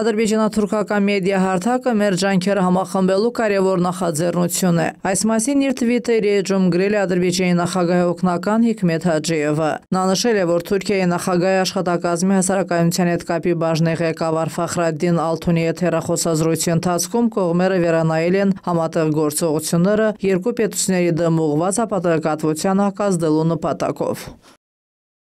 Ադրբեջանա-թուրքական մեդիա հարթակը մեր ջանքերը համախմբելու կարևոր նախաձեռնություն է։ Այս մասին իր Twitter-ի էջում գրել է Ադրբեջանի նախագահի օգնական Հիկմետ Հաջիևը։ Նա նշել է, որ Թուրքիայի նախագահի աշխատակազմի հասարակայնության հետ կապի բաժնի ղեկավար Ֆախրադդին Ալթունի հետ հեռախոսազրույցի ընթացքում կողմերը վերանայել են համատեղ գործողությունները երկու պետությունների դեմ ուղղված ապատակատվության հակազդելու նպատակով։